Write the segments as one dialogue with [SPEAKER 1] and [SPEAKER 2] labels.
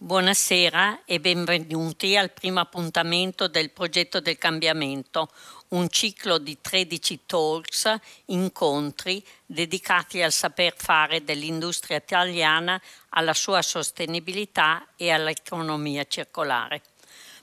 [SPEAKER 1] Buonasera e benvenuti al primo appuntamento del Progetto del Cambiamento, un ciclo di 13 talks, incontri dedicati al saper fare dell'industria italiana, alla sua sostenibilità e all'economia circolare.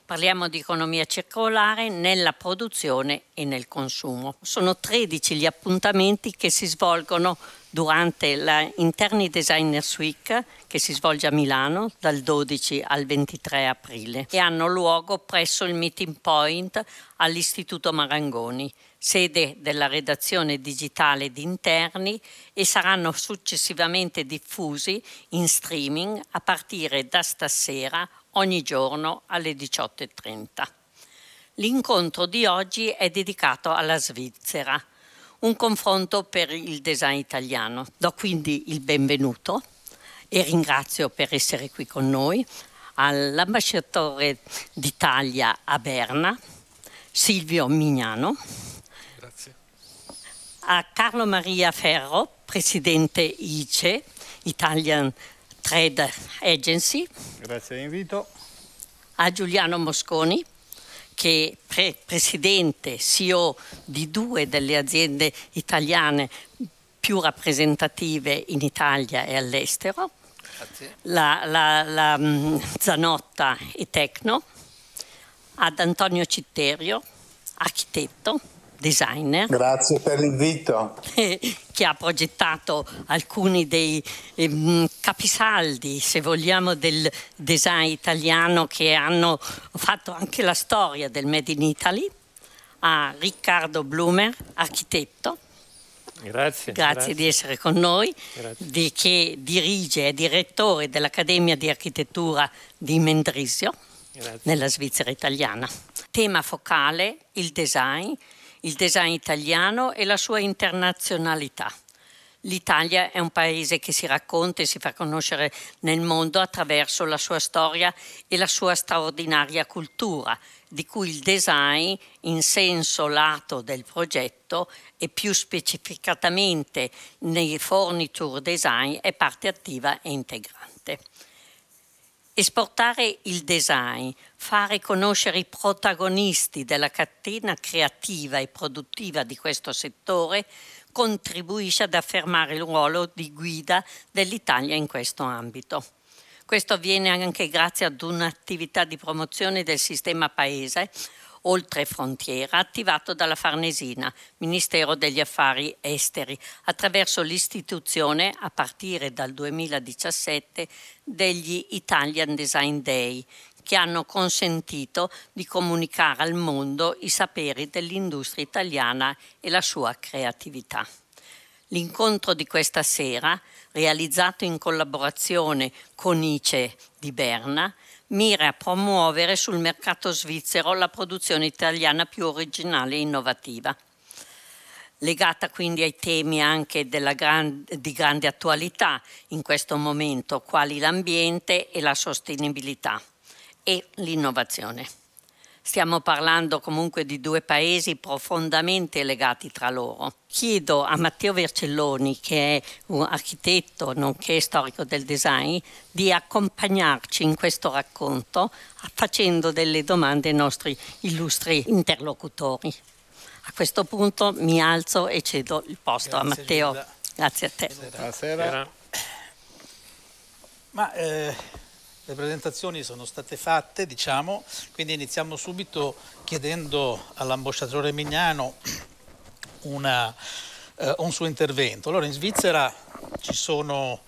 [SPEAKER 1] Parliamo di economia circolare nella produzione e nel consumo. Sono 13 gli appuntamenti che si svolgono durante la Interni Designers Week che si svolge a Milano dal 12 al 23 aprile e hanno luogo presso il Meeting Point all'Istituto Marangoni, sede della redazione digitale di Interni e saranno successivamente diffusi in streaming a partire da stasera ogni giorno alle 18.30. L'incontro di oggi è dedicato alla Svizzera, un confronto per il design italiano. Do quindi il benvenuto e ringrazio per essere qui con noi all'ambasciatore d'Italia a Berna, Silvio Mignano, Grazie. a Carlo Maria Ferro, presidente ICE, Italian Trade Agency. Grazie dell'invito. A Giuliano Mosconi, che è pre- presidente, CEO di due delle aziende italiane più rappresentative in Italia e all'estero, la, la, la, mm, Zanotta e Tecno, ad Antonio Citterio, architetto, designer. Grazie per l'invito. che ha progettato alcuni dei ehm, capisaldi, se vogliamo, del design italiano che hanno fatto anche la storia del Made in Italy, a Riccardo Blumer, architetto.
[SPEAKER 2] Grazie, grazie, grazie di
[SPEAKER 1] essere con noi, di, che dirige e direttore dell'Accademia di Architettura di Mendrisio, grazie. nella Svizzera italiana. Tema focale, il design, il design italiano e la sua internazionalità. L'Italia è un paese che si racconta e si fa conoscere nel mondo attraverso la sua storia e la sua straordinaria cultura, di cui il design in senso lato del progetto e più specificatamente nei furniture design è parte attiva e integrale. Esportare il design, fare conoscere i protagonisti della catena creativa e produttiva di questo settore contribuisce ad affermare il ruolo di guida dell'Italia in questo ambito. Questo avviene anche grazie ad un'attività di promozione del sistema paese Oltre Frontiera attivato dalla Farnesina, Ministero degli Affari Esteri, attraverso l'istituzione, a partire dal 2017, degli Italian Design Day, che hanno consentito di comunicare al mondo i saperi dell'industria italiana e la sua creatività. L'incontro di questa sera, realizzato in collaborazione con ICE di Berna, mira a promuovere sul mercato svizzero la produzione italiana più originale e innovativa legata quindi ai temi anche gran, di grande attualità in questo momento, quali l'ambiente e la sostenibilità e l'innovazione. Stiamo parlando comunque di due paesi profondamente legati tra loro. Chiedo a Matteo Vercelloni, che è un architetto nonché storico del design, di accompagnarci in questo racconto facendo delle domande ai nostri illustri interlocutori. A questo punto mi alzo e cedo il posto Grazie, a Matteo. Giulia. Grazie a te. Buonasera. Buonasera.
[SPEAKER 3] Ma, eh le presentazioni sono state fatte, diciamo, quindi iniziamo subito chiedendo all'ambasciatore Mignano una, eh, un suo intervento. Allora, in Svizzera ci sono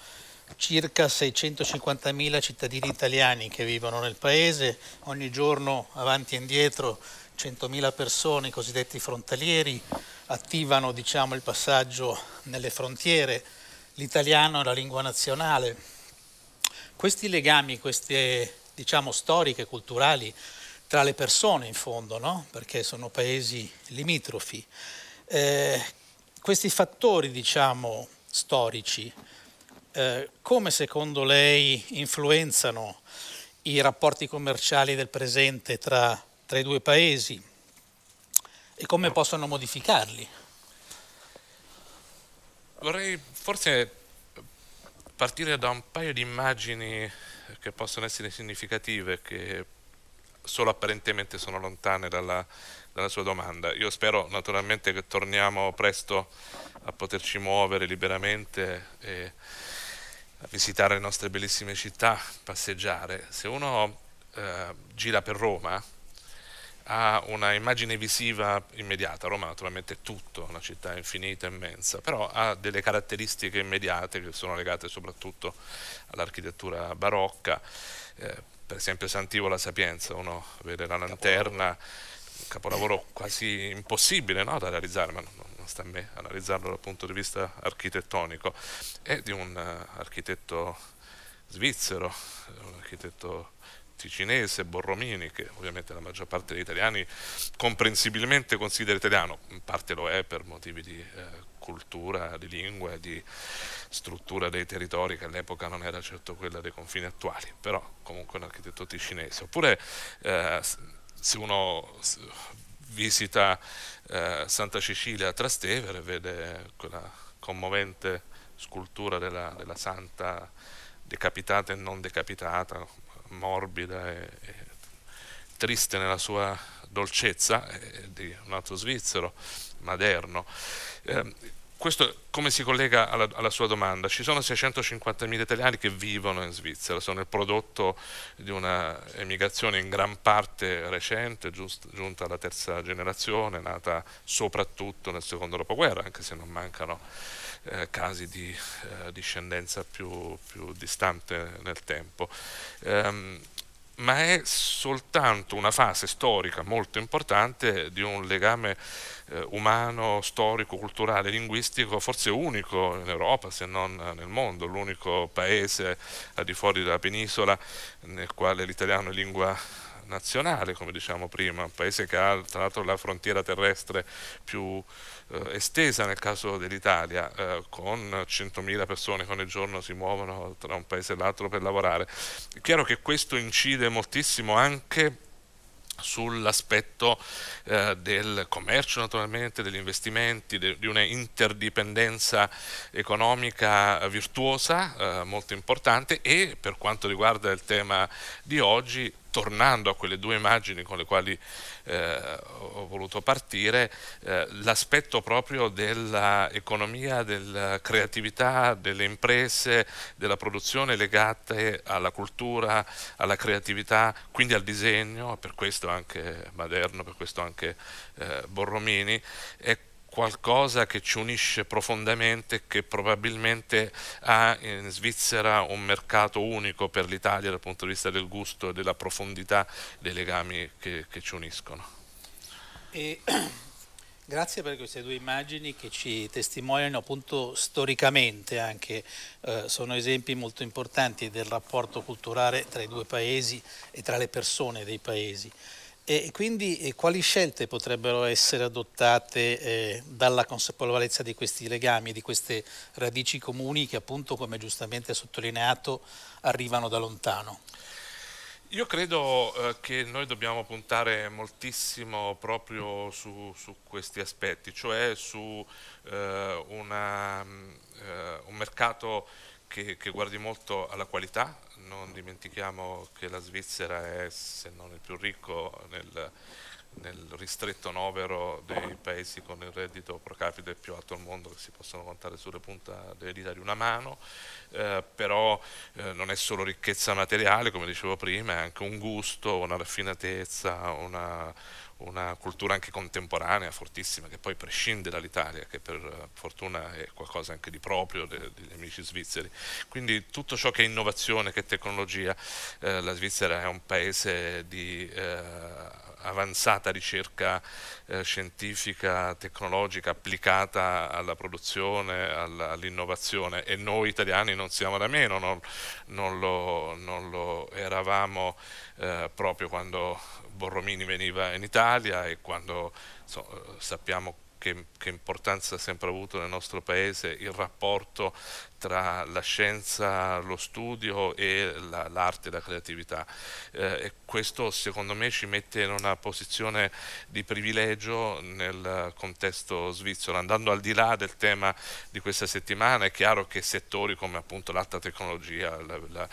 [SPEAKER 3] circa 650.000 cittadini italiani che vivono nel paese, ogni giorno avanti e indietro 100.000 persone, i cosiddetti frontalieri, attivano diciamo, il passaggio nelle frontiere. L'italiano è la lingua nazionale, questi legami, queste diciamo storiche, culturali tra le persone in fondo, no? perché sono paesi limitrofi, eh, questi fattori diciamo storici, eh, come secondo lei influenzano i rapporti commerciali del presente tra, tra i due paesi e come possono modificarli?
[SPEAKER 4] Vorrei forse partire da un paio di immagini che possono essere significative, che solo apparentemente sono lontane dalla, dalla, sua domanda. Io spero naturalmente che torniamo presto a poterci muovere liberamente e a visitare le nostre bellissime città, passeggiare. Se uno eh, gira per Roma, ha una immagine visiva immediata, Roma naturalmente è tutto, una città infinita, e immensa, però ha delle caratteristiche immediate che sono legate soprattutto all'architettura barocca, eh, per esempio Santivo la Sapienza, uno vede la lanterna, un capolavoro quasi impossibile no, da realizzare, ma non, sta a me analizzarlo dal punto di vista architettonico, è di un eh, architetto svizzero, un architetto ticinese, Borromini, che ovviamente la maggior parte degli italiani comprensibilmente considera italiano, in parte lo è per motivi di eh, cultura, di lingua e di struttura dei territori che all'epoca non era certo quella dei confini attuali, però comunque un architetto ticinese. Oppure eh, se uno visita eh, Santa Cecilia a Trastevere vede quella commovente scultura della, della santa decapitata e non decapitata, morbida e, e triste nella sua dolcezza, eh, di un altro svizzero, Maderno. Eh, questo come si collega alla, alla sua domanda? Ci sono 650.000 italiani che vivono in Svizzera, sono il prodotto di una emigrazione in gran parte recente, giust, giunta alla terza generazione, nata soprattutto nel secondo dopoguerra, anche se non mancano eh, casi di eh, discendenza più, più, distante nel tempo. Ehm, ma è soltanto una fase storica molto importante di un legame eh, umano, storico, culturale, linguistico, forse unico in Europa se non nel mondo, l'unico paese al di fuori della penisola nel quale l'italiano è lingua nazionale, come diciamo prima, un paese che ha tra l'altro la frontiera terrestre più eh, estesa nel caso dell'Italia, eh, con 100.000 persone che ogni giorno si muovono tra un paese e l'altro per lavorare. È chiaro che questo incide moltissimo anche sull'aspetto eh, del commercio naturalmente, degli investimenti, de, di una interdipendenza economica virtuosa eh, molto importante e per quanto riguarda il tema di oggi tornando a quelle due immagini con le quali eh, ho voluto partire, eh, l'aspetto proprio dell'economia, della creatività, delle imprese, della produzione legate alla cultura, alla creatività, quindi al disegno, per questo anche Maderno, per questo anche eh, Borromini, e qualcosa che ci unisce profondamente che probabilmente ha in Svizzera un mercato unico per l'Italia dal punto di vista del gusto e della profondità dei legami che, che ci uniscono.
[SPEAKER 3] E, grazie per queste due immagini che ci testimoniano appunto storicamente anche, eh, sono esempi molto importanti del rapporto culturale tra i due paesi e tra le persone dei paesi. E quindi eh, quali scelte potrebbero essere adottate eh, dalla consapevolezza di questi legami, di queste radici comuni che appunto, come giustamente sottolineato, arrivano da lontano?
[SPEAKER 4] Io credo eh, che noi dobbiamo puntare moltissimo proprio su, su questi aspetti, cioè su eh, una, mm, eh, un mercato che, che guardi molto alla qualità, non dimentichiamo che la Svizzera è, se non il più ricco, nel, nel ristretto novero dei paesi con il reddito pro capite più alto al mondo che si possono contare sulle punte delle dita di una mano, eh, però eh, non è solo ricchezza materiale, come dicevo prima, è anche un gusto, una raffinatezza, una, una cultura anche contemporanea fortissima che poi prescinde dall'Italia, che per fortuna è qualcosa anche di proprio degli amici svizzeri. Quindi tutto ciò che è innovazione, che è tecnologia, eh, la Svizzera è un paese di eh, avanzata ricerca eh, scientifica, tecnologica applicata alla produzione, all'innovazione e noi italiani non siamo da meno, non, non, lo, non lo, eravamo eh, proprio quando Borromini veniva in Italia e quando so, eh, sappiamo che, che, importanza ha sempre avuto nel nostro paese il rapporto tra la scienza, lo studio e la, l'arte e la creatività. Eh, e questo secondo me ci mette in una posizione di privilegio nel contesto svizzero. Andando al di là del tema di questa settimana, è chiaro che settori come appunto l'alta tecnologia, la, la,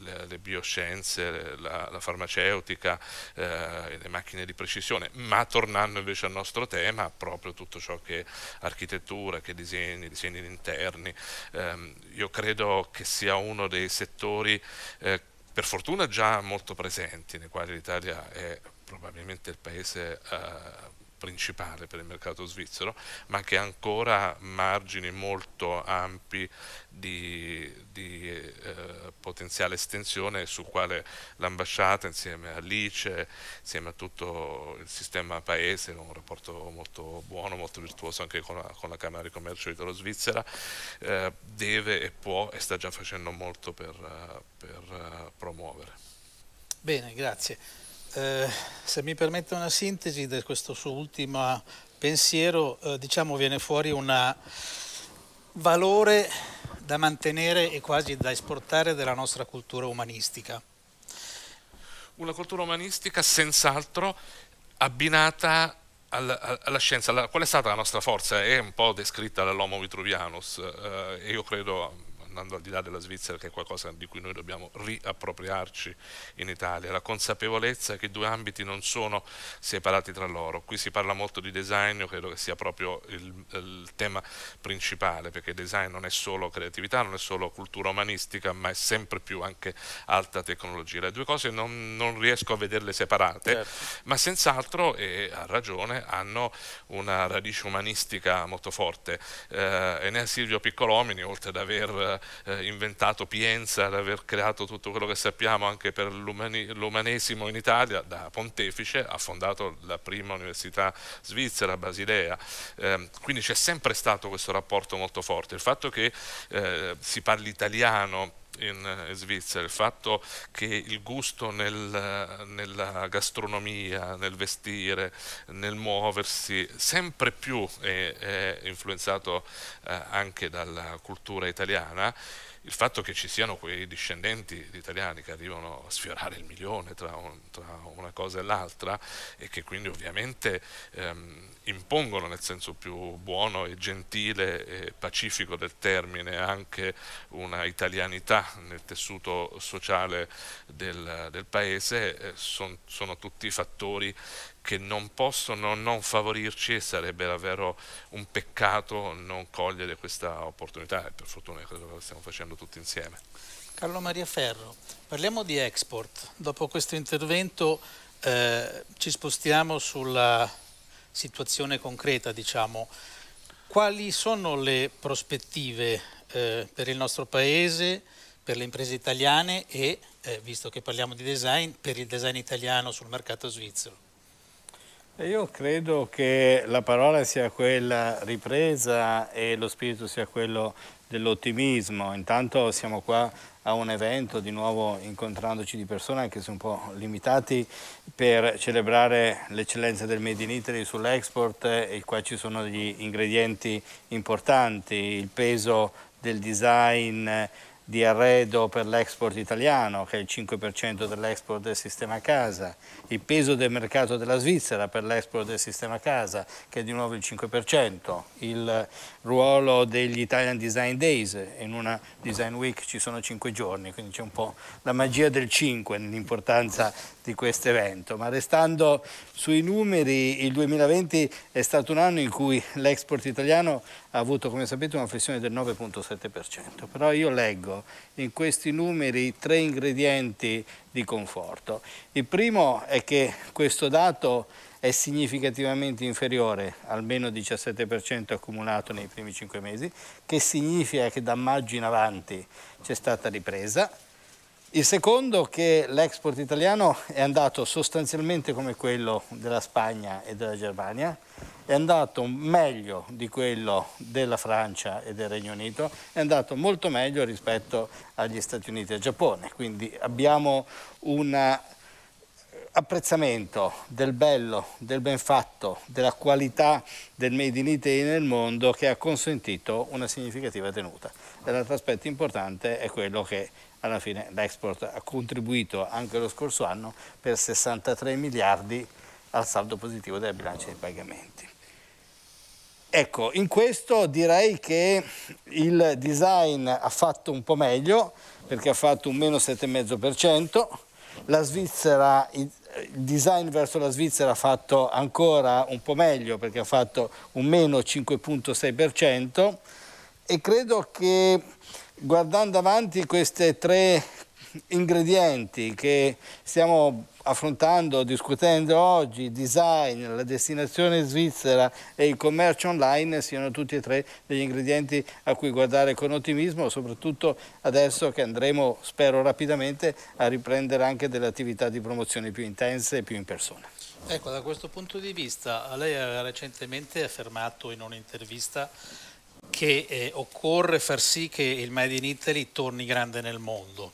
[SPEAKER 4] le, le, bioscienze, la, farmaceutica, eh, le macchine di precisione, ma tornando invece al nostro tema, proprio tutto ciò che è architettura, che disegni, disegni interni, ehm, io credo che sia uno dei settori eh, per fortuna già molto presenti, nei quali l'Italia è probabilmente il paese eh, principale per il mercato svizzero, ma che ha ancora margini molto ampi di, di eh, potenziale estensione sul quale l'ambasciata insieme all'ICE, insieme a tutto il sistema paese, con un rapporto molto buono, molto virtuoso anche con la, con la Camera di Commercio Italo-Svizzera, eh, deve e può e sta già facendo molto per, per uh, promuovere. Bene,
[SPEAKER 3] grazie. Eh, se mi permette una sintesi di questo suo ultimo eh, pensiero, eh, diciamo viene fuori un valore da mantenere e quasi da esportare della nostra cultura umanistica.
[SPEAKER 4] Una cultura umanistica senz'altro abbinata alla, alla, scienza, alla, qual è stata la nostra forza? È un po' descritta dall'Homo Vitruvianus eh, e io credo andando al di là della Svizzera, che è qualcosa di cui noi dobbiamo riappropriarci in Italia, la consapevolezza che i due ambiti non sono separati tra loro. Qui si parla molto di design, io credo che sia proprio il, il tema principale, perché design non è solo creatività, non è solo cultura umanistica, ma è sempre più anche alta tecnologia. Le due cose non, non riesco a vederle separate, certo. ma senz'altro, e ha ragione, hanno una radice umanistica molto forte. Eh, Enea Silvio Piccolomini, oltre ad aver eh, inventato Pienza, ad aver creato tutto quello che sappiamo anche per l'umanesimo in Italia, da pontefice ha fondato la prima università svizzera, Basilea. Eh, quindi c'è sempre stato questo rapporto molto forte. Il fatto che eh, si parli italiano in eh, Svizzera, il fatto che il gusto nel, nella gastronomia, nel vestire, nel muoversi, sempre più è, è influenzato eh, anche dalla cultura italiana, il fatto che ci siano quei discendenti di italiani che arrivano a sfiorare il milione tra, un, tra una cosa e l'altra e che quindi ovviamente ehm, impongono nel senso più buono e gentile e pacifico del termine anche una italianità nel tessuto sociale del, del paese, eh, son, sono tutti fattori che non possono non favorirci e sarebbe davvero un peccato non cogliere questa opportunità e per fortuna è quello che stiamo facendo tutti insieme.
[SPEAKER 3] Carlo Maria Ferro, parliamo di export. Dopo questo intervento eh, ci spostiamo sulla situazione concreta, diciamo. Quali sono le prospettive eh, per il nostro Paese, per le imprese italiane e, eh, visto che parliamo di design, per il design italiano sul mercato svizzero?
[SPEAKER 5] Io credo che la parola sia quella ripresa e lo spirito sia quello dell'ottimismo. Intanto siamo qua a un evento, di nuovo incontrandoci di persone, anche se un po' limitati, per celebrare l'eccellenza del Made in Italy sull'export e qua ci sono degli ingredienti importanti, il peso del design di arredo per l'export italiano, che è il 5% dell'export del sistema casa, il peso del mercato della Svizzera per l'export del sistema casa, che è di nuovo il 5%, il ruolo degli Italian Design Days, in una Design Week ci sono 5 giorni, quindi c'è un po' la magia del 5 nell'importanza di questo evento, ma restando sui numeri, il 2020 è stato un anno in cui l'export italiano ha avuto, come sapete, una flessione del 9,7%, però io leggo in questi numeri tre ingredienti di conforto. Il primo è che questo dato è significativamente inferiore, almeno 17% accumulato nei primi cinque mesi, che significa che da maggio in avanti c'è stata ripresa il secondo che l'export italiano è andato sostanzialmente come quello della Spagna e della Germania, è andato meglio di quello della Francia e del Regno Unito, è andato molto meglio rispetto agli Stati Uniti e al Giappone, quindi abbiamo una apprezzamento del bello, del ben fatto, della qualità del Made in Italy nel mondo che ha consentito una significativa tenuta. L'altro aspetto importante è quello che alla fine l'export ha contribuito anche lo scorso anno per 63 miliardi al saldo positivo della bilancia dei pagamenti. Ecco, in questo direi che il design ha fatto un po' meglio perché ha fatto un meno 7,5%, la Svizzera il design verso la Svizzera ha fatto ancora un po' meglio perché ha fatto un meno 5.6% e credo che guardando avanti questi tre ingredienti che stiamo affrontando, discutendo oggi design, la destinazione svizzera e il commercio online siano tutti e tre degli ingredienti a cui guardare con ottimismo, soprattutto adesso che andremo, spero rapidamente, a riprendere anche delle attività di promozione più intense e più in persona.
[SPEAKER 3] Ecco, da questo punto di vista, lei ha recentemente affermato in un'intervista che eh, occorre far sì che il Made in Italy torni grande nel mondo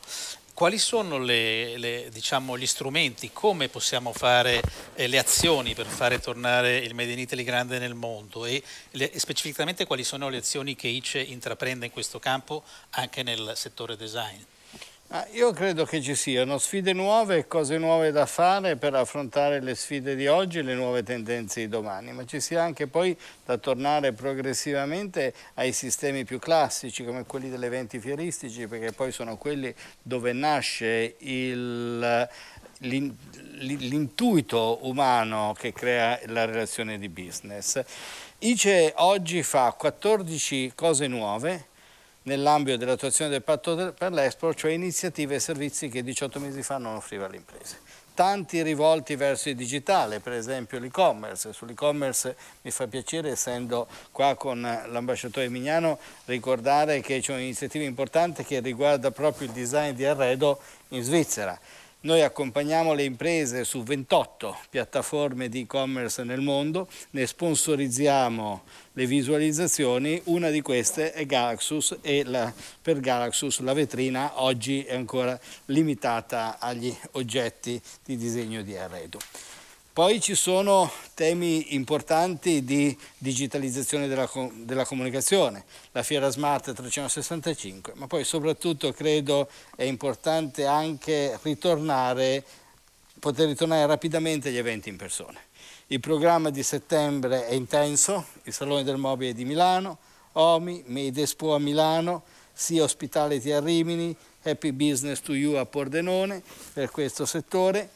[SPEAKER 3] quali sono le, le, diciamo, gli strumenti, come possiamo fare eh, le azioni per fare tornare il Made in Italy grande nel mondo e, le, e specificatamente quali sono le azioni che ICE intraprende in questo campo anche nel settore design?
[SPEAKER 5] Ah, io credo che ci siano sfide nuove e cose nuove da fare per affrontare le sfide di oggi e le nuove tendenze di domani, ma ci sia anche poi da tornare progressivamente ai sistemi più classici come quelli degli eventi fieristici, perché poi sono quelli dove nasce il l'intuito umano che crea la relazione di business. ICE oggi fa 14 cose nuove nell'ambito dell'attuazione del patto per l'export, cioè iniziative e servizi che 18 mesi fa non offriva alle imprese. Tanti rivolti verso il digitale, per esempio l'e-commerce. Sull'e-commerce mi fa piacere, essendo qua con l'ambasciatore Mignano, ricordare che c'è un'iniziativa importante che riguarda proprio il design di arredo in Svizzera. Noi accompagniamo le imprese su 28 piattaforme di e-commerce nel mondo, ne sponsorizziamo le visualizzazioni, una di queste è Galaxus e la, per Galaxus la vetrina oggi è ancora limitata agli oggetti di disegno di arredo. Poi ci sono temi importanti di digitalizzazione della, della, comunicazione, la fiera Smart 365, ma poi soprattutto credo è importante anche ritornare, poter ritornare rapidamente agli eventi in persona. Il programma di settembre è intenso, il Salone del Mobile di Milano, OMI, Made Expo a Milano, Sia Hospitality a Rimini, Happy Business to You a Pordenone per questo settore.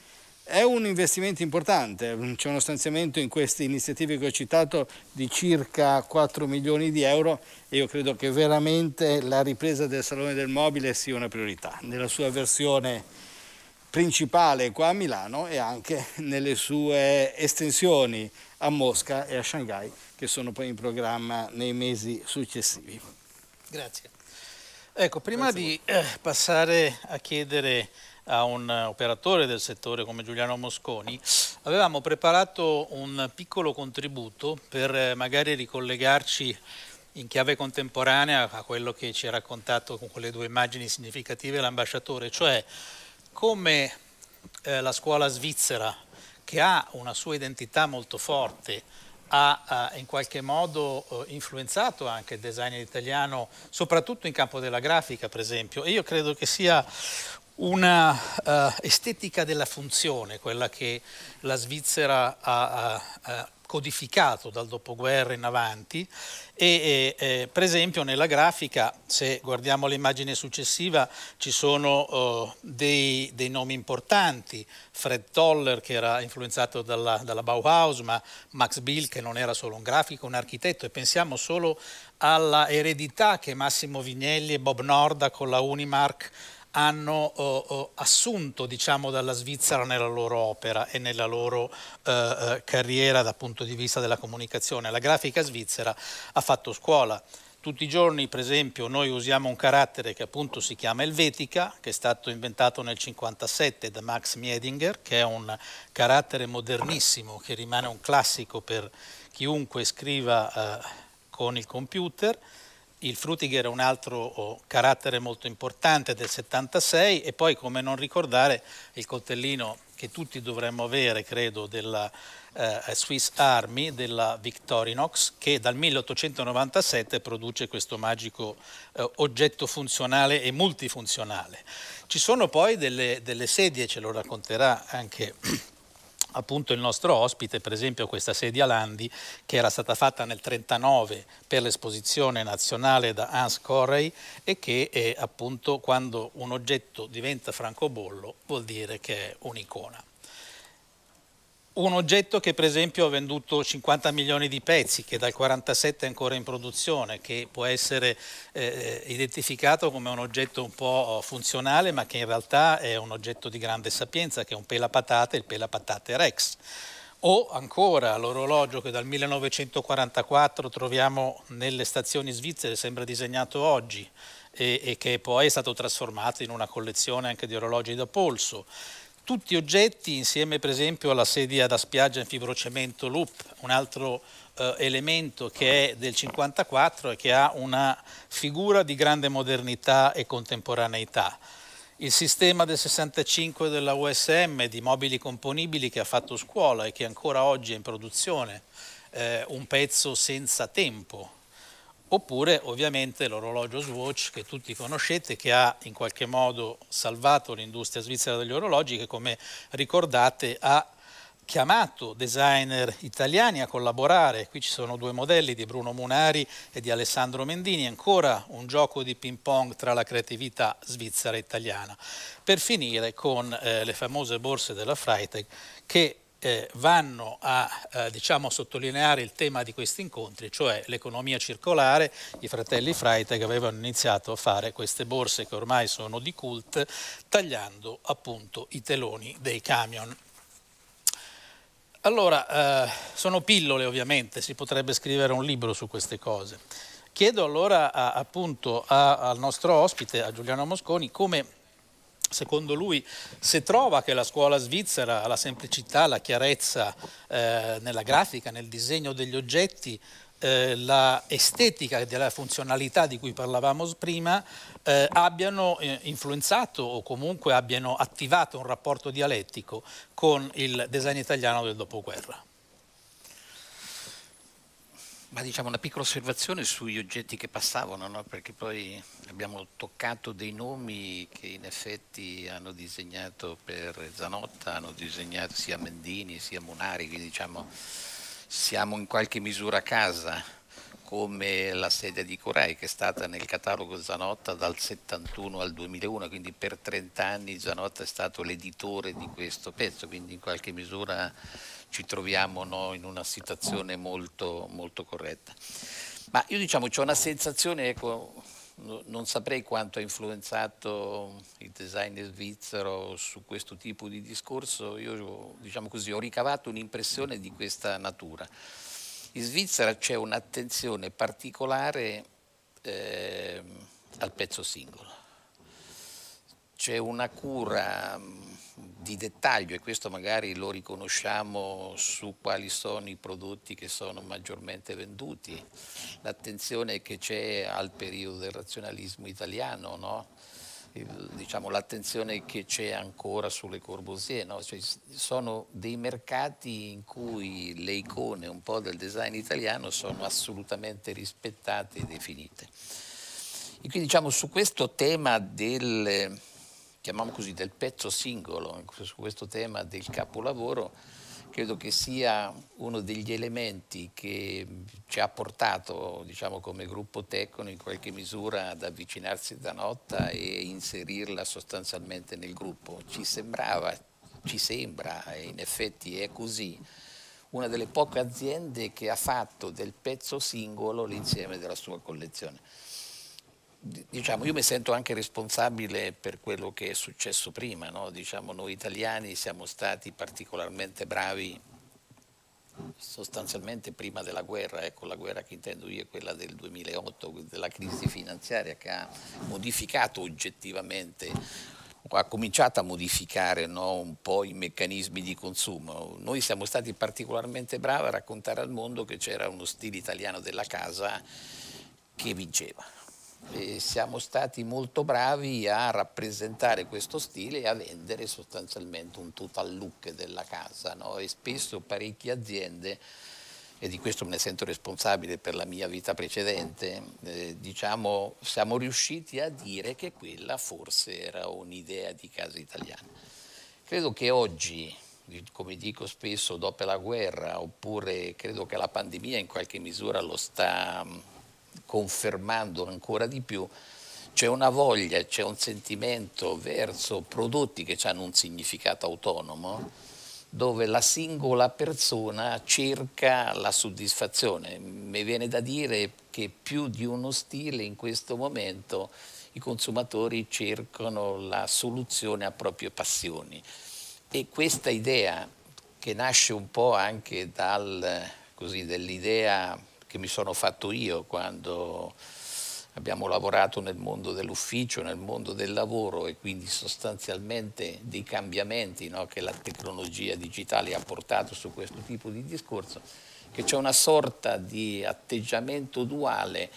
[SPEAKER 5] È un investimento importante, c'è uno stanziamento in queste iniziative che ho citato di circa 4 milioni di euro e io credo che veramente la ripresa del Salone del Mobile sia una priorità nella sua versione principale qua a Milano e anche nelle sue estensioni a Mosca e a Shanghai che sono poi in programma nei mesi successivi.
[SPEAKER 3] Grazie. Ecco, prima Grazie di eh, passare a chiedere a un operatore del settore come Giuliano Mosconi, avevamo preparato un piccolo contributo per eh, magari ricollegarci in chiave contemporanea a quello che ci ha raccontato con quelle due immagini significative l'ambasciatore, cioè come eh, la scuola svizzera, che ha una sua identità molto forte, ha eh, in qualche modo eh, influenzato anche il design italiano, soprattutto in campo della grafica, per esempio. E io credo che sia una uh, estetica della funzione, quella che la Svizzera ha, ha, ha codificato dal dopoguerra in avanti e, eh, per esempio nella grafica, se guardiamo l'immagine successiva, ci sono eh, dei, dei, nomi importanti, Fred Toller che era influenzato dalla, dalla Bauhaus, ma Max Bill che non era solo un grafico, un architetto e pensiamo solo alla eredità che Massimo Vignelli e Bob Norda con la Unimark hanno oh, oh, assunto diciamo, dalla Svizzera nella loro opera e nella loro eh, eh, carriera dal punto di vista della comunicazione. La grafica svizzera ha fatto scuola. Tutti i giorni, per esempio, noi usiamo un carattere che appunto si chiama Elvetica, che è stato inventato nel 1957 da Max Miedinger, che è un carattere modernissimo, che rimane un classico per chiunque scriva eh, con il computer il Frutiger è un altro oh, carattere molto importante del 76 e poi come non ricordare il coltellino che tutti dovremmo avere, credo, della eh, Swiss Army, della Victorinox, che dal 1897 produce questo magico eh, oggetto funzionale e multifunzionale. Ci sono poi delle, delle sedie, ce lo racconterà anche appunto il nostro ospite, per esempio questa sedia Landi che era stata fatta nel 1939 per l'esposizione nazionale da Hans Correy e che è, appunto quando un oggetto diventa francobollo vuol dire che è un'icona un oggetto che per esempio ha venduto 50 milioni di pezzi, che dal 47 è ancora in produzione, che può essere eh, identificato come un oggetto un po' funzionale, ma che in realtà è un oggetto di grande sapienza, che è un pelapatate, il pelapatate Rex. O ancora l'orologio che dal 1944 troviamo nelle stazioni svizzere, sembra disegnato oggi, e, e che poi è stato trasformato in una collezione anche di orologi da polso tutti oggetti insieme per esempio alla sedia da spiaggia in fibrocemento loop, un altro eh, elemento che è del 54 e che ha una figura di grande modernità e contemporaneità. Il sistema del 65 della USM di mobili componibili che ha fatto scuola e che ancora oggi è in produzione, eh, un pezzo senza tempo, oppure ovviamente l'orologio Swatch che tutti conoscete che ha in qualche modo salvato l'industria svizzera degli orologi che come ricordate ha chiamato designer italiani a collaborare, qui ci sono due modelli di Bruno Munari e di Alessandro Mendini, ancora un gioco di ping pong tra la creatività svizzera e italiana, per finire con eh, le famose borse della Freitag che eh, vanno a eh, diciamo, sottolineare il tema di questi incontri, cioè l'economia circolare, i fratelli Freitag avevano iniziato a fare queste borse che ormai sono di cult, tagliando appunto i teloni dei camion. Allora, eh, sono pillole ovviamente, si potrebbe scrivere un libro su queste cose. Chiedo allora a, appunto a, al nostro ospite, a Giuliano Mosconi, come Secondo lui, se trova che la scuola svizzera ha la semplicità, la chiarezza eh, nella grafica, nel disegno degli oggetti, eh, la estetica della funzionalità di cui parlavamo prima, eh, abbiano eh, influenzato o comunque abbiano attivato un rapporto dialettico
[SPEAKER 6] con il design italiano del dopoguerra. Ma diciamo una piccola osservazione sugli oggetti che passavano, no? perché poi abbiamo toccato dei nomi che in effetti hanno disegnato per Zanotta, hanno disegnato sia Mendini sia Munari, quindi diciamo siamo in qualche misura a casa come la sede di Corai che è stata nel catalogo Zanotta dal 71 al 2001, quindi per 30 anni Zanotta è stato l'editore di questo pezzo, quindi in qualche misura ci troviamo no, in una situazione molto, molto corretta. Ma io diciamo ho una sensazione, ecco, non saprei quanto ha influenzato il designer svizzero su questo tipo di discorso, io diciamo così, ho ricavato un'impressione di questa natura. In Svizzera c'è un'attenzione particolare eh, al pezzo singolo, c'è una cura di dettaglio e questo magari lo riconosciamo su quali sono i prodotti che sono maggiormente venduti, l'attenzione che c'è al periodo del razionalismo italiano, no? diciamo, l'attenzione che c'è ancora sulle Corbusier. No? Cioè, sono dei mercati in cui le icone un po' del design italiano sono assolutamente rispettate e definite. E quindi diciamo, su questo tema del, così, del pezzo singolo, su questo tema del capolavoro, credo che sia uno degli elementi che ci ha portato, diciamo, come gruppo tecnico in qualche misura ad avvicinarsi a Danotta e inserirla sostanzialmente nel gruppo. Ci sembrava, ci sembra, e in effetti è così, una delle poche aziende che ha fatto del pezzo singolo l'insieme della sua collezione diciamo, io mi sento anche responsabile per quello che è successo prima, no? diciamo, noi italiani siamo stati particolarmente bravi sostanzialmente prima della guerra, ecco la guerra che intendo io è quella del 2008, della crisi finanziaria che ha modificato oggettivamente ha cominciato a modificare no, un po' i meccanismi di consumo. Noi siamo stati particolarmente bravi a raccontare al mondo che c'era uno stile italiano della casa che vinceva e siamo stati molto bravi a rappresentare questo stile e a vendere sostanzialmente un total look della casa no? e spesso parecchie aziende e di questo me ne sento responsabile per la mia vita precedente, eh, diciamo, siamo riusciti a dire che quella forse era un'idea di casa italiana. Credo che oggi, come dico spesso, dopo la guerra, oppure credo che la pandemia in qualche misura lo sta confermando ancora di più, c'è una voglia, c'è un sentimento verso prodotti che hanno un significato autonomo, dove la singola persona cerca la soddisfazione. Mi viene da dire che più di uno stile in questo momento i consumatori cercano la soluzione a proprie passioni. E questa idea, che nasce un po' anche dall'idea che mi sono fatto io quando abbiamo lavorato nel mondo dell'ufficio, nel mondo del lavoro e quindi sostanzialmente dei cambiamenti no, che la tecnologia digitale ha portato su questo tipo di discorso, che c'è una sorta di atteggiamento duale,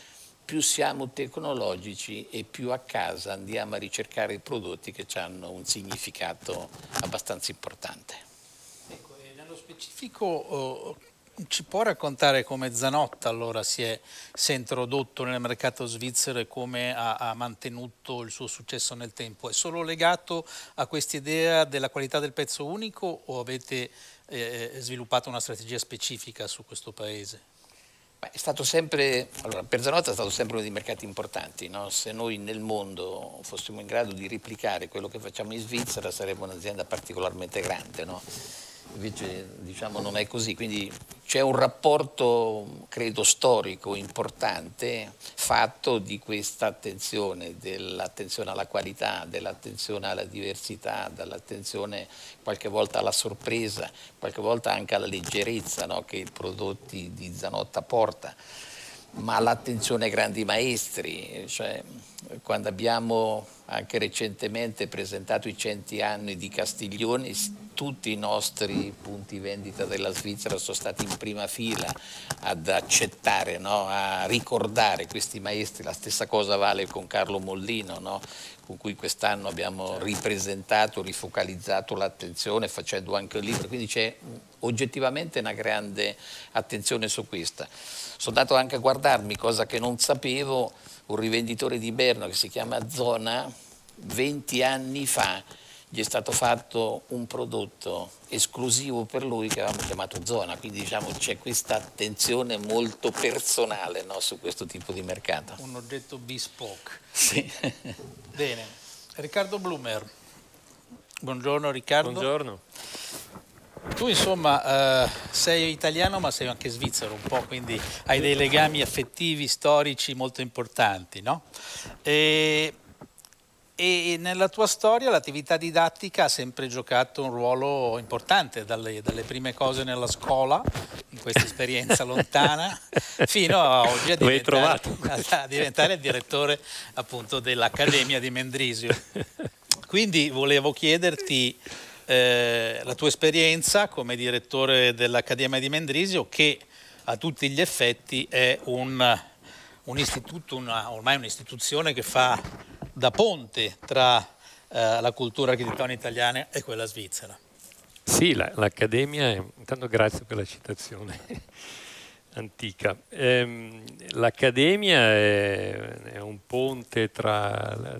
[SPEAKER 6] più siamo tecnologici e più a casa andiamo a ricercare i prodotti che hanno un significato abbastanza importante.
[SPEAKER 3] Ecco, e nello specifico oh, ci può raccontare come Zanotta allora si è, si è introdotto nel mercato svizzero e come ha, ha, mantenuto il suo successo nel tempo? È solo legato a questa idea della qualità del pezzo unico o avete eh, eh sviluppato una strategia specifica su questo paese?
[SPEAKER 6] Beh, sempre, allora, per Zanotta è stato sempre uno dei mercati importanti, no? se noi nel mondo fossimo in grado di replicare quello che facciamo in Svizzera sarebbe un'azienda particolarmente grande. No? invece diciamo, non è così, quindi c'è un rapporto, credo, storico importante fatto di questa attenzione, dell'attenzione alla qualità, dell'attenzione alla diversità, dell'attenzione qualche volta alla sorpresa, qualche volta anche alla leggerezza no, che i prodotti di Zanotta porta ma l'attenzione ai grandi maestri, cioè, quando abbiamo anche recentemente presentato i centi anni di Castiglione tutti i nostri punti vendita della Svizzera sono stati in prima fila ad accettare, no? a ricordare questi maestri, la stessa cosa vale con Carlo Mollino, no? con cui quest'anno abbiamo certo. ripresentato, rifocalizzato l'attenzione facendo anche un libro, quindi c'è oggettivamente una grande attenzione su questa. Sono andato anche a guardarmi, cosa che non sapevo, un rivenditore di Berno che si chiama Zona, 20 anni fa gli è stato fatto un prodotto esclusivo per lui che avevamo chiamato Zona, quindi diciamo c'è questa attenzione molto personale no, su questo tipo di mercato.
[SPEAKER 3] Un oggetto bespoke. Sì. Bene, Riccardo Blumer. Buongiorno Riccardo. Buongiorno. Tu insomma eh, sei italiano ma sei anche svizzero un po', quindi hai dei legami affettivi, storici molto importanti, no? E e nella tua storia l'attività didattica ha sempre giocato un ruolo importante, dalle, dalle prime cose nella scuola, in questa esperienza lontana, fino a oggi a diventare, a diventare il direttore appunto dell'Accademia di Mendrisio. Quindi volevo chiederti eh, la tua esperienza come direttore dell'Accademia di Mendrisio, che a tutti gli effetti è un, un istituto, una, ormai un'istituzione che fa da ponte tra eh, la cultura architettonica italiana e quella svizzera.
[SPEAKER 2] Sì, l'Accademia, è... intanto grazie per la citazione antica. Ehm, L'Accademia è, è, un ponte tra,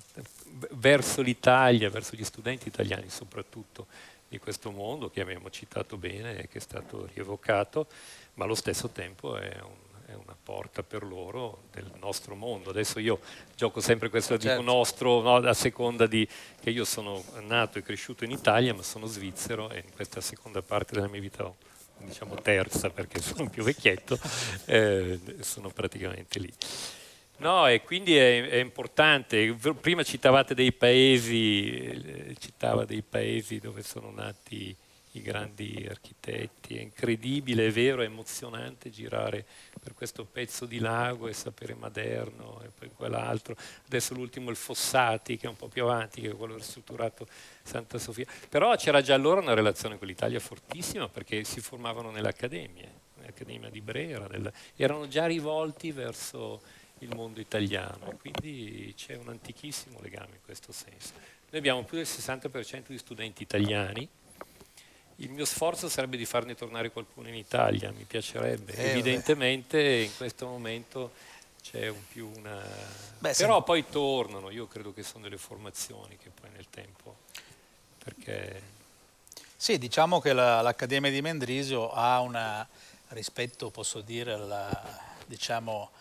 [SPEAKER 2] verso l'Italia, verso gli studenti italiani soprattutto di questo mondo che abbiamo citato bene e che è stato rievocato, ma allo stesso tempo è un è una porta per loro del nostro mondo. Adesso io gioco sempre questo certo. dico nostro, no, a seconda di che io sono nato e cresciuto in Italia, ma sono svizzero e in questa seconda parte della mia vita, diciamo terza perché sono più vecchietto, eh, sono praticamente lì. No, e quindi è, è, importante. Prima citavate dei paesi, eh, citava dei paesi dove sono nati i grandi architetti. È incredibile, è vero, è emozionante girare per questo pezzo di lago e sapere Maderno e poi quell'altro. Adesso l'ultimo è il Fossati, che è un po' più avanti, che è quello ristrutturato Santa Sofia. Però c'era già allora una relazione con l'Italia fortissima perché si formavano nelle accademie, nell'Accademia di Brera, nel... erano già rivolti verso il mondo italiano, quindi c'è un antichissimo legame in questo senso. Noi abbiamo più del 60% di studenti italiani, il mio sforzo sarebbe di farne tornare qualcuno in Italia, mi piacerebbe. Eh, Evidentemente vabbè. in questo momento c'è un più una... Beh, Però sì. poi tornano, io credo che sono delle formazioni che poi nel tempo... Perché...
[SPEAKER 3] Sì, diciamo che l'Accademia la, di Mendrisio ha una, rispetto, posso dire, alla, diciamo,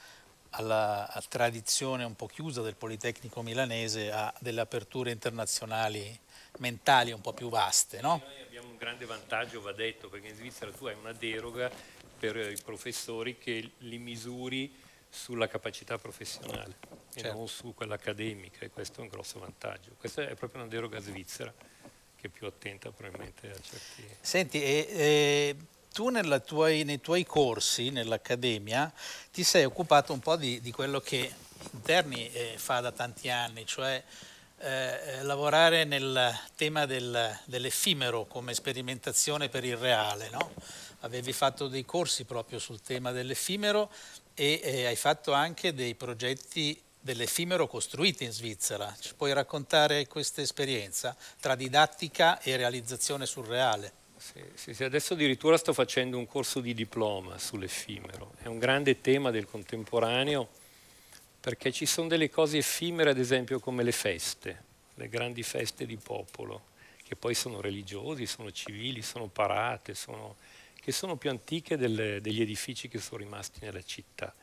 [SPEAKER 3] alla, alla tradizione un po' chiusa del Politecnico milanese, ha delle aperture internazionali mentali un po' più vaste. No?
[SPEAKER 2] Noi abbiamo un grande vantaggio, va detto, perché in Svizzera tu hai una deroga per i professori che li misuri sulla capacità professionale certo. e non su quella accademica e questo è un grosso vantaggio. Questa è proprio una deroga svizzera che è più attenta probabilmente a certi...
[SPEAKER 3] Senti, e, e tu tua, nei tuoi corsi, nell'accademia, ti sei occupato un po' di, di quello che Interni eh, fa da tanti anni, cioè eh, eh, lavorare nel tema del, dell'effimero come sperimentazione per il reale. No? Avevi fatto dei corsi proprio sul tema dell'effimero e eh, hai fatto anche dei progetti dell'effimero costruiti in Svizzera. Ci puoi raccontare questa esperienza tra didattica e realizzazione sul reale?
[SPEAKER 2] Sì, sì, adesso addirittura sto facendo un corso di diploma sull'effimero. È un grande tema del contemporaneo perché ci sono delle cose effimere, ad esempio come le feste, le grandi feste di popolo, che poi sono religiosi, sono civili, sono parate, sono, che sono più antiche delle, degli edifici che sono rimasti nella città.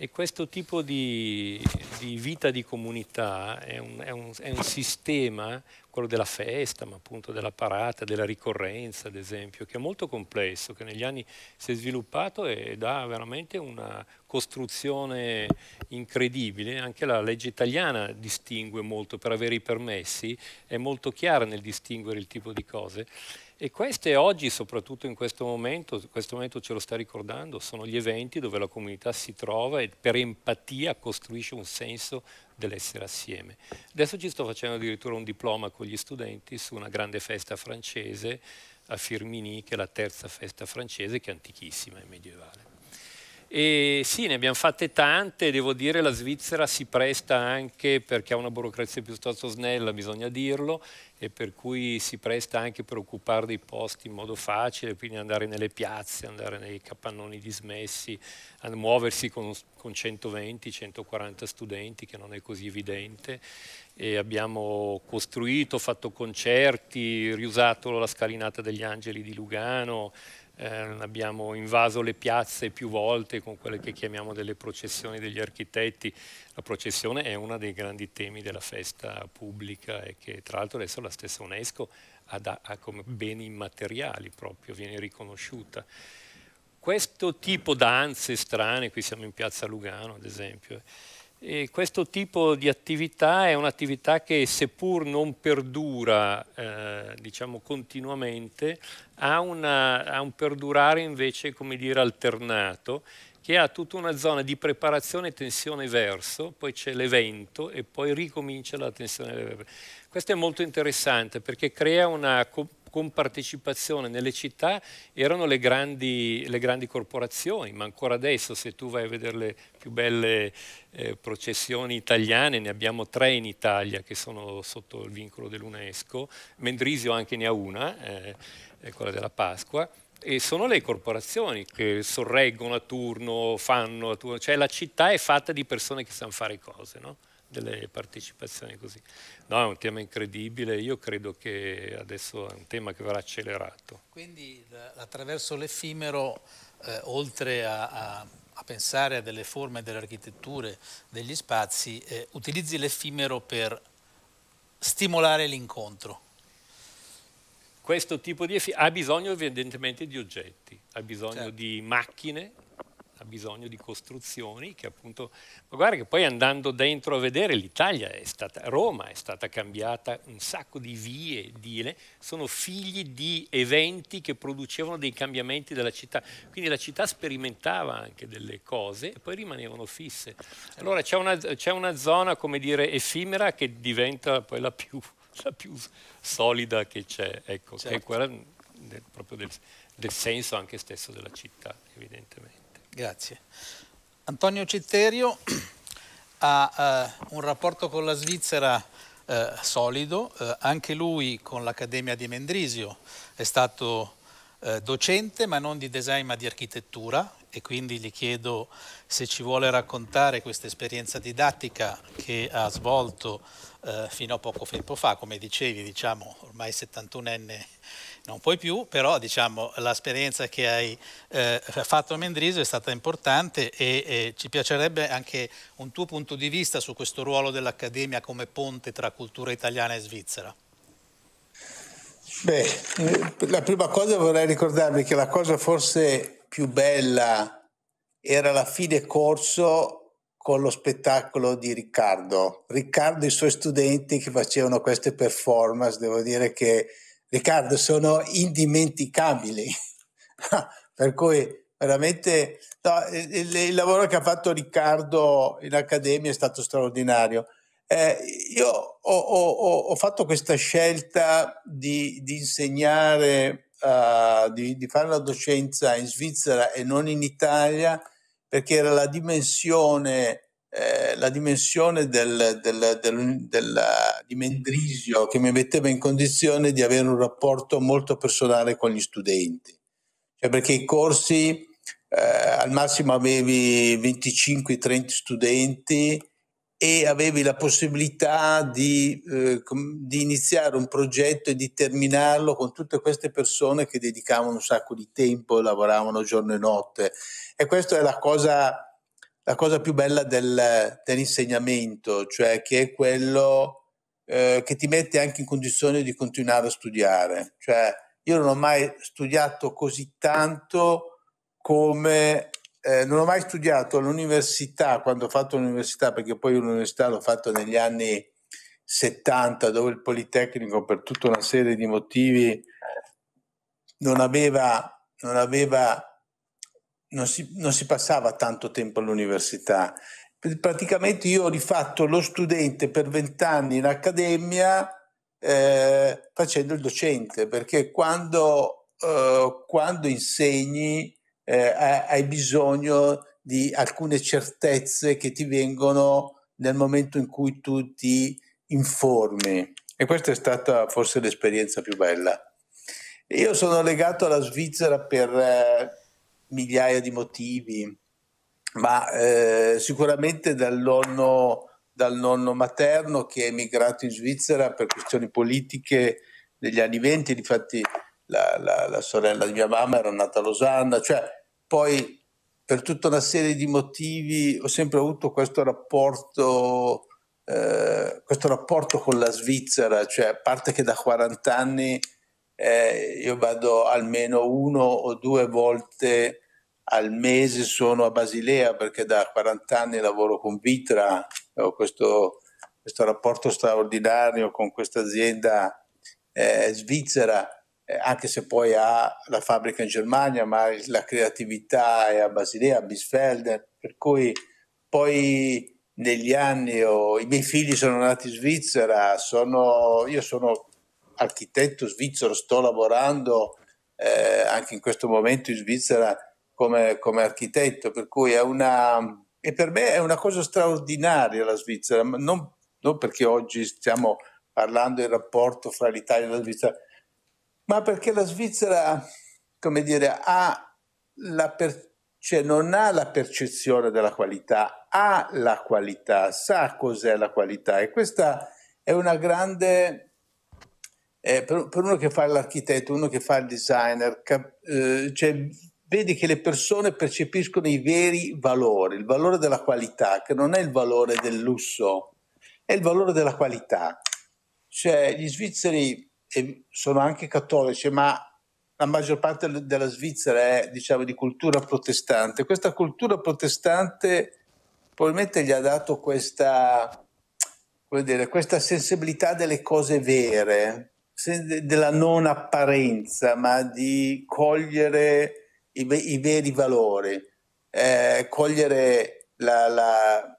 [SPEAKER 2] E questo tipo di, di vita di comunità è un, è, un, è un, sistema, quello della festa, ma appunto della parata, della ricorrenza, ad esempio, che è molto complesso, che negli anni si è sviluppato ed ha veramente una costruzione incredibile. Anche la legge italiana distingue molto per avere i permessi, è molto chiara nel distinguere il tipo di cose. E queste oggi, soprattutto in questo momento, questo momento ce lo sta ricordando, sono gli eventi dove la comunità si trova e per empatia costruisce un senso dell'essere assieme. Adesso ci sto facendo addirittura un diploma con gli studenti su una grande festa francese a Firmini, che è la terza festa francese, che è antichissima e medievale. E sì, ne abbiamo fatte tante, devo dire la Svizzera si presta anche perché ha una burocrazia piuttosto snella, bisogna dirlo, e per cui si presta anche per occupare dei posti in modo facile, quindi andare nelle piazze, andare nei capannoni dismessi, a muoversi con, con 120-140 studenti, che non è così evidente. E abbiamo costruito, fatto concerti, riusato la scalinata degli angeli di Lugano, eh, abbiamo invaso le piazze più volte con quelle che chiamiamo delle processioni degli architetti. La processione è uno dei grandi temi della festa pubblica e che tra l'altro adesso la stessa UNESCO ha, ha come beni immateriali proprio, viene riconosciuta. Questo tipo di danze strane, qui siamo in piazza Lugano ad esempio, e questo tipo di attività è un'attività che seppur non perdura eh, diciamo continuamente, ha, una, ha, un perdurare invece come dire, alternato che ha tutta una zona di preparazione tensione verso, poi c'è l'evento e poi ricomincia la tensione verso. Questo è molto interessante perché crea una, compartecipazione nelle città erano le grandi, le grandi, corporazioni, ma ancora adesso se tu vai a vedere le più belle eh, processioni italiane, ne abbiamo tre in Italia che sono sotto il vincolo dell'UNESCO, Mendrisio anche ne ha una, eh, eh quella della Pasqua, e sono le corporazioni che sorreggono a turno, fanno a turno, cioè la città è fatta di persone che sanno fare cose, no? delle partecipazioni così. No, è un tema incredibile, io credo che adesso è un tema che verrà accelerato. Quindi
[SPEAKER 3] attraverso l'effimero, eh, oltre a, a, a, pensare a delle forme, delle architetture, degli spazi, eh, utilizzi l'effimero per
[SPEAKER 2] stimolare l'incontro. Questo tipo di effimero ha bisogno evidentemente di oggetti, ha bisogno certo. di macchine, bisogno di costruzioni che appunto, ma guarda che poi andando dentro a vedere l'Italia è stata, Roma è stata cambiata, un sacco di vie, di, sono figli di eventi che producevano dei cambiamenti della città, quindi la città sperimentava anche delle cose e poi rimanevano fisse. Allora c'è una, c'è una zona, come dire, effimera che diventa poi la più, la più solida che c'è, ecco, certo. che è certo. quella del, proprio del, del senso anche stesso della città, evidentemente.
[SPEAKER 3] Grazie. Antonio Citterio ha eh, un rapporto con la Svizzera eh, solido, eh, anche lui con l'Accademia di Mendrisio è stato eh, docente ma non di design ma di architettura e quindi gli chiedo se ci vuole raccontare questa esperienza didattica che ha svolto eh, fino a poco tempo fa, come dicevi, diciamo ormai 71enne non puoi più, però diciamo, l'esperienza che hai eh, fatto a Mendrisio è stata importante e, e, ci piacerebbe anche un tuo punto di vista su questo ruolo dell'Accademia come ponte tra cultura italiana e svizzera.
[SPEAKER 7] Beh, la prima cosa vorrei ricordarvi che la cosa forse più bella era la fine corso con lo spettacolo di Riccardo. Riccardo e i suoi studenti che facevano queste performance, devo dire che Riccardo, sono indimenticabili. per cui veramente no, il, il, lavoro che ha fatto Riccardo in Accademia è stato straordinario. Eh, io ho, ho, ho, fatto questa scelta di, di insegnare, uh, di, di fare la docenza in Svizzera e non in Italia perché era la dimensione eh, la dimensione del, del, del, del, di Mendrisio che mi metteva in condizione di avere un rapporto molto personale con gli studenti, cioè perché i corsi eh, al massimo avevi 25-30 studenti e avevi la possibilità di, eh, di iniziare un progetto e di terminarlo con tutte queste persone che dedicavano un sacco di tempo, lavoravano giorno e notte. E questa è la cosa la cosa più bella del, dell'insegnamento, cioè che è quello eh, che ti mette anche in condizione di continuare a studiare. Cioè, io non ho mai studiato così tanto come eh, non ho mai studiato all'università quando ho fatto l'università, perché poi l'università l'ho fatto negli anni 70, dove il Politecnico per tutta una serie di motivi non aveva, non aveva non si, non si passava tanto tempo all'università. Praticamente io ho rifatto lo studente per vent'anni in accademia eh, facendo il docente, perché quando, eh, quando insegni eh, hai bisogno di alcune certezze che ti vengono nel momento in cui tu ti informi. E questa è stata forse l'esperienza più bella. Io sono legato alla Svizzera per eh, migliaia di motivi, ma eh, sicuramente dal nonno, dal nonno, materno che è emigrato in Svizzera per questioni politiche negli anni venti, infatti la, la, la, sorella di mia mamma era nata a Losanna, cioè poi per tutta una serie di motivi ho sempre avuto questo rapporto, eh, questo rapporto con la Svizzera, cioè a parte che da 40 anni eh, io vado almeno uno o due volte al mese sono a Basilea perché da 40 anni lavoro con Vitra, ho questo, questo rapporto straordinario con questa azienda eh, svizzera, eh, anche se poi ha la fabbrica in Germania, ma la creatività è a Basilea, a Bisfelden, per cui poi negli anni ho, i miei figli sono nati in Svizzera, sono, io sono architetto svizzero, sto lavorando eh, anche in questo momento in Svizzera come, come architetto, per cui è una, e per me è una cosa straordinaria la Svizzera, non, non perché oggi stiamo parlando del rapporto fra l'Italia e la Svizzera, ma perché la Svizzera, come dire, ha la per, cioè non ha la percezione della qualità, ha la qualità, sa cos'è la qualità e questa è una grande eh, per, per, uno che fa l'architetto, uno che fa il designer, cap- eh, cioè, vedi che le persone percepiscono i veri valori, il valore della qualità, che non è il valore del lusso, è il valore della qualità. Cioè, gli svizzeri eh, sono anche cattolici, ma la maggior parte della Svizzera è diciamo, di cultura protestante. Questa cultura protestante probabilmente gli ha dato questa, dire, questa sensibilità delle cose vere della non apparenza, ma di cogliere i, i veri valori, eh, cogliere la... la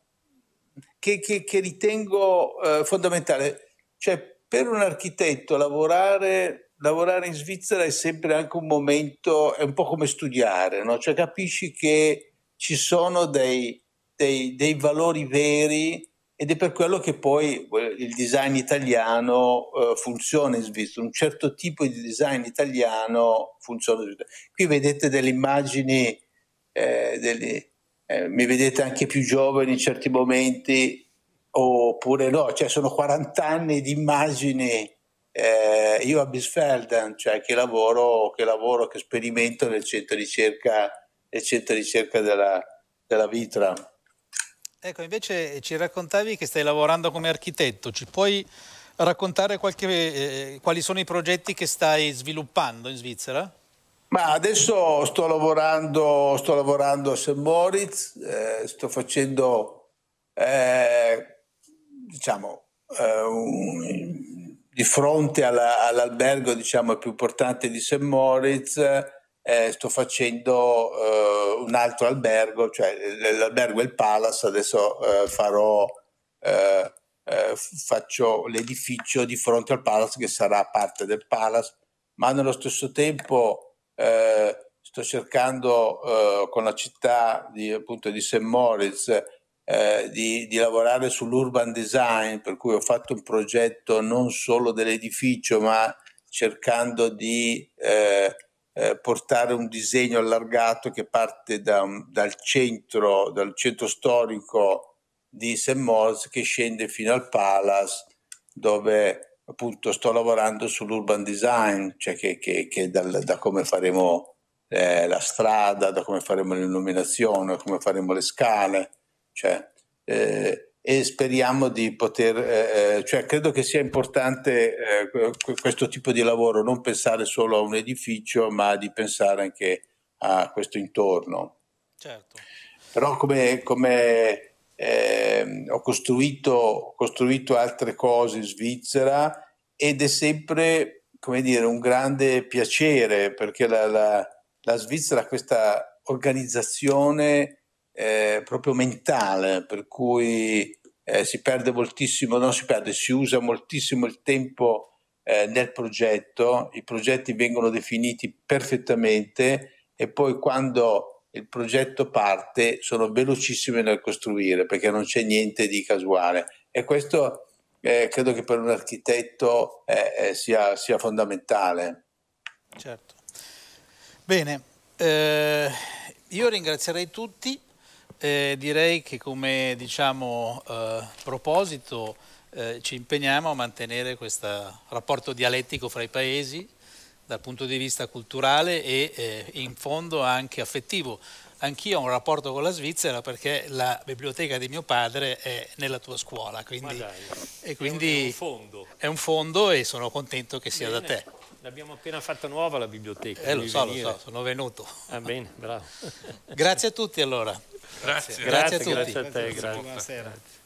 [SPEAKER 7] che, che, che, ritengo eh, fondamentale. Cioè, per un architetto lavorare, lavorare, in Svizzera è sempre anche un momento, è un po' come studiare, no? cioè capisci che ci sono dei, dei, dei valori veri ed è per quello che poi eh, il design italiano eh, funziona in Svizzera, un certo tipo di design italiano funziona in Svizzera. Qui vedete delle immagini, eh, delle, eh, mi vedete anche più giovani in certi momenti, oppure no, cioè sono 40 anni di immagini. Eh, io a Bisfelden, cioè che lavoro, che lavoro, che sperimento nel centro ricerca, nel centro ricerca della, della Vitra
[SPEAKER 3] Ecco, invece eh, ci raccontavi che stai lavorando come architetto, ci puoi raccontare qualche, eh, quali sono i progetti che stai sviluppando in Svizzera?
[SPEAKER 7] Ma adesso sto lavorando, sto lavorando a St. Moritz, eh, sto facendo eh, diciamo, eh, un, di fronte alla, all'albergo diciamo, più importante di St. Moritz eh, sto facendo eh, un altro albergo, cioè l'albergo è il Palace, adesso eh, farò, eh, eh, faccio l'edificio di fronte al Palace che sarà parte del Palace, ma nello stesso tempo eh, sto cercando con la città di, appunto di St. Moritz di, di lavorare sull'urban design, per cui ho fatto un progetto non solo dell'edificio, ma cercando di eh, portare un disegno allargato che parte da, dal, centro, dal centro storico di St. Moritz che scende fino al Palace dove appunto sto lavorando sull'urban design, cioè che, che, che dal, da come faremo eh, la strada, da come faremo l'illuminazione, da come faremo le scale, cioè eh, e speriamo di poter, eh, eh, cioè credo che sia importante eh, questo tipo di lavoro, non pensare solo a un edificio, ma di pensare anche a questo intorno. Certo. Però come, come eh, ho, costruito, costruito altre cose in Svizzera ed è sempre, come dire, un grande piacere perché la, la, la Svizzera ha questa organizzazione eh, proprio mentale, per cui eh, si perde moltissimo, non si perde, si usa moltissimo il tempo eh, nel progetto, i progetti vengono definiti perfettamente e poi quando il progetto parte sono velocissimi nel costruire perché non c'è niente di casuale e questo eh, credo che per un architetto eh, eh, sia, sia fondamentale.
[SPEAKER 3] Certo. Bene, eh, io ringrazierei tutti eh, direi che come diciamo, eh, proposito eh, ci impegniamo a mantenere questo rapporto dialettico fra i paesi dal punto di vista culturale e eh, in fondo anche affettivo. Anch'io ho un rapporto con la Svizzera perché la biblioteca di mio padre è nella tua scuola, quindi, dai, e quindi è, un, fondo. È un fondo e sono contento che sia Bene. da te.
[SPEAKER 2] L'abbiamo appena fatta nuova la biblioteca. Eh, lo so, venire. lo so, sono venuto. Ah, bene, bravo. Grazie a tutti allora.
[SPEAKER 3] Grazie. Grazie, grazie a tutti. Grazie a te, grazie.
[SPEAKER 5] Buonasera.